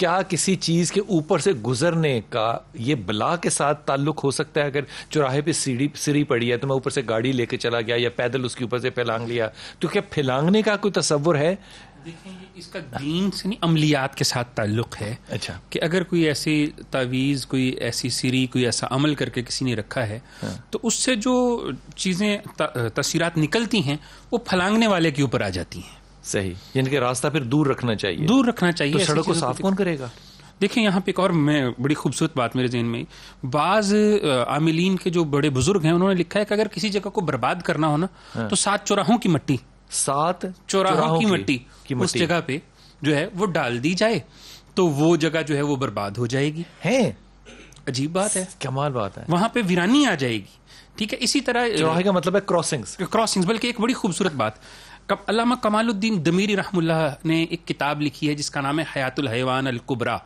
क्या किसी चीज के ऊपर से गुजरने का ये बला के साथ ताल्लुक हो सकता है अगर चौराहे पे सीढ़ी सीढ़ी पड़ी है तो मैं ऊपर से गाड़ी लेके चला गया या पैदल उसके ऊपर से फैलांग लिया तो क्या फैलांगने का कोई तस्वर है देखें इसका दीन से नहीं अमलियात के साथ ताल्लुक है अच्छा कि अगर कोई ऐसी तावीज़ कोई ऐसी सीरी कोई ऐसा अमल करके किसी ने रखा है हाँ। तो उससे जो चीज़ें तस्वीर निकलती हैं वो फलांगने वाले के ऊपर आ जाती हैं सही यानी कि रास्ता फिर दूर रखना चाहिए दूर रखना चाहिए तो सड़क को साफ कौन करेगा देखिए यहाँ पे एक और मैं बड़ी खूबसूरत बात मेरे जहन में बाज आमिलीन के जो बड़े बुजुर्ग हैं उन्होंने लिखा है कि अगर किसी जगह को बर्बाद करना हो ना हाँ। तो सात चौराहों की मट्टी सात चौराहों की मट्टी उस जगह पे जो है वो डाल दी जाए तो वो जगह जो है वो बर्बाद हो जाएगी है अजीब बात है कमाल बात है वहां पे वीरानी आ जाएगी ठीक है इसी तरह का मतलब है क्रॉसिंग्स क्रॉसिंग्स बल्कि एक बड़ी खूबसूरत बात अलामा कमालुद्दीन दमीरी रहमुल्ला ने एक किताब लिखी है जिसका नाम है हयातुल हैवान कुबरा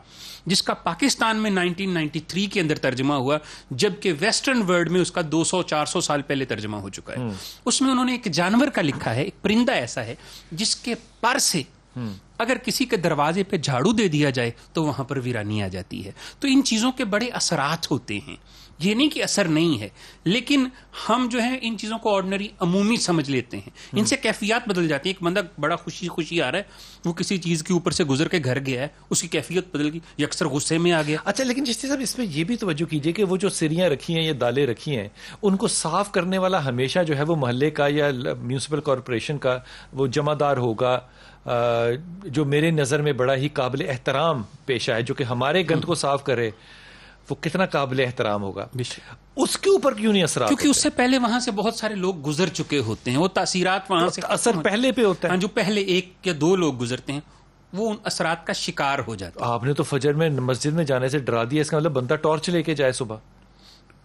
जिसका पाकिस्तान में 1993 के अंदर तर्जमा हुआ जबकि वेस्टर्न वर्ल्ड में उसका 200-400 साल पहले तर्जमा हो चुका है हम्म। उसमें उन्होंने एक जानवर का लिखा है एक परिंदा ऐसा है जिसके पर से हम्म। अगर किसी के दरवाजे पे झाड़ू दे दिया जाए तो वहां पर वीरानी आ जाती है तो इन चीजों के बड़े असरात होते हैं ये नहीं कि असर नहीं है लेकिन हम जो है इन चीज़ों को ऑर्डनरी अमूमी समझ लेते हैं हम्म। इनसे कैफियत बदल जाती है एक बंदा बड़ा खुशी खुशी आ रहा है वो किसी चीज़ के ऊपर से गुजर के घर गया है उसकी कैफियत बदल गई ये अक्सर गुस्से में आ गया अच्छा लेकिन जिससे साहब इसमें यह भी तोज्जो कीजिए कि वो जो सिरियाँ रखी हैं या दालें रखी हैं उनको साफ करने वाला हमेशा जो है वो मोहल्ले का या म्यूनसिपल कॉरपोरेशन का वो जमादार होगा जो मेरे नज़र में बड़ा ही काबिल एहतराम पेशा है जो कि हमारे गंद हम्म। को साफ करे वो कितना काबिल एहतराम होगा उसके ऊपर क्यों नहीं असर क्योंकि उससे पहले वहां से बहुत सारे लोग गुजर चुके होते हैं वो तासीरात वहां से तो असर पहले पे होता है हाँ, जो पहले एक या दो लोग गुजरते हैं वो उन असरात का शिकार हो जाता है आपने तो फजर में मस्जिद में जाने से डरा दिया इसका मतलब बंदा टॉर्च लेके जाए सुबह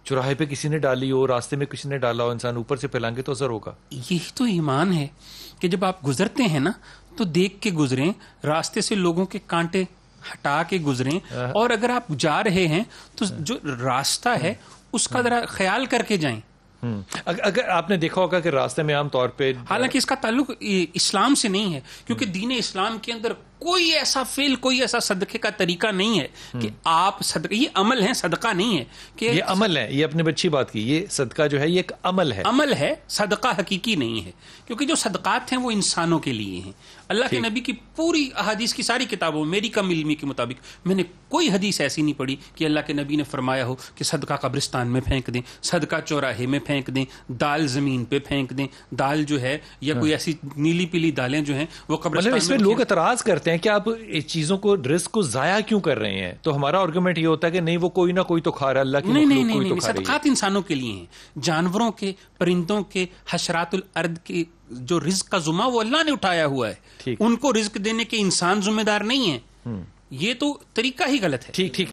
चुराहे पे किसी ने डाली हो रास्ते में किसी ने डाला हो इंसान ऊपर से फैलाएंगे तो असर होगा यही तो ईमान है कि जब आप गुजरते हैं ना तो देख के गुजरें रास्ते से लोगों के कांटे हटा के गुजरें और अगर आप जा रहे हैं तो जो रास्ता है हम्म। उसका हम्म। जरा ख्याल करके जाएं हम्म। अगर, अगर आपने देखा होगा कि रास्ते में आमतौर पे हालांकि इसका ताल्लुक इस्लाम से नहीं है क्योंकि दीन इस्लाम के अंदर कोई ऐसा फेल कोई ऐसा सदके का तरीका नहीं है कि हम्म। आप सदका ये अमल है सदका नहीं है कि ये अमल है ये अपने बच्ची बात की ये सदका जो है ये एक अमल है अमल है सदका हकीकी नहीं है क्योंकि जो सदकात हैं वो इंसानों के लिए हैं अल्लाह के नबी की पूरी अहादीस की सारी किताबों मेरी कम इलमी के मुताबिक मैंने कोई हदीस ऐसी नहीं पढ़ी कि अल्लाह के नबी ने फरमाया हो कि सदका कब्रिस्तान में फेंक दें सदका चौराहे में फेंक दें दाल ज़मीन पे फेंक दें दाल जो है या हाँ। कोई ऐसी नीली पीली दालें जो हैं वो मतलब कब्रिस्तान इसमें लोग एतराज़ करते कहते हैं कि आप इस चीजों को रिस्क को जाया क्यों कर रहे हैं तो हमारा आर्ग्यूमेंट ये होता है कि नहीं वो कोई ना कोई तो खा रहा अल्लाह की नहीं नहीं, नहीं तो सदकात इंसानों के लिए हैं जानवरों के परिंदों के हशरातुल अर्द के जो रिस्क का जुमा वो अल्लाह ने उठाया हुआ है उनको रिस्क देने के इंसान जिम्मेदार नहीं है हम्म। ये तो तरीका ही गलत है ठीक ठीक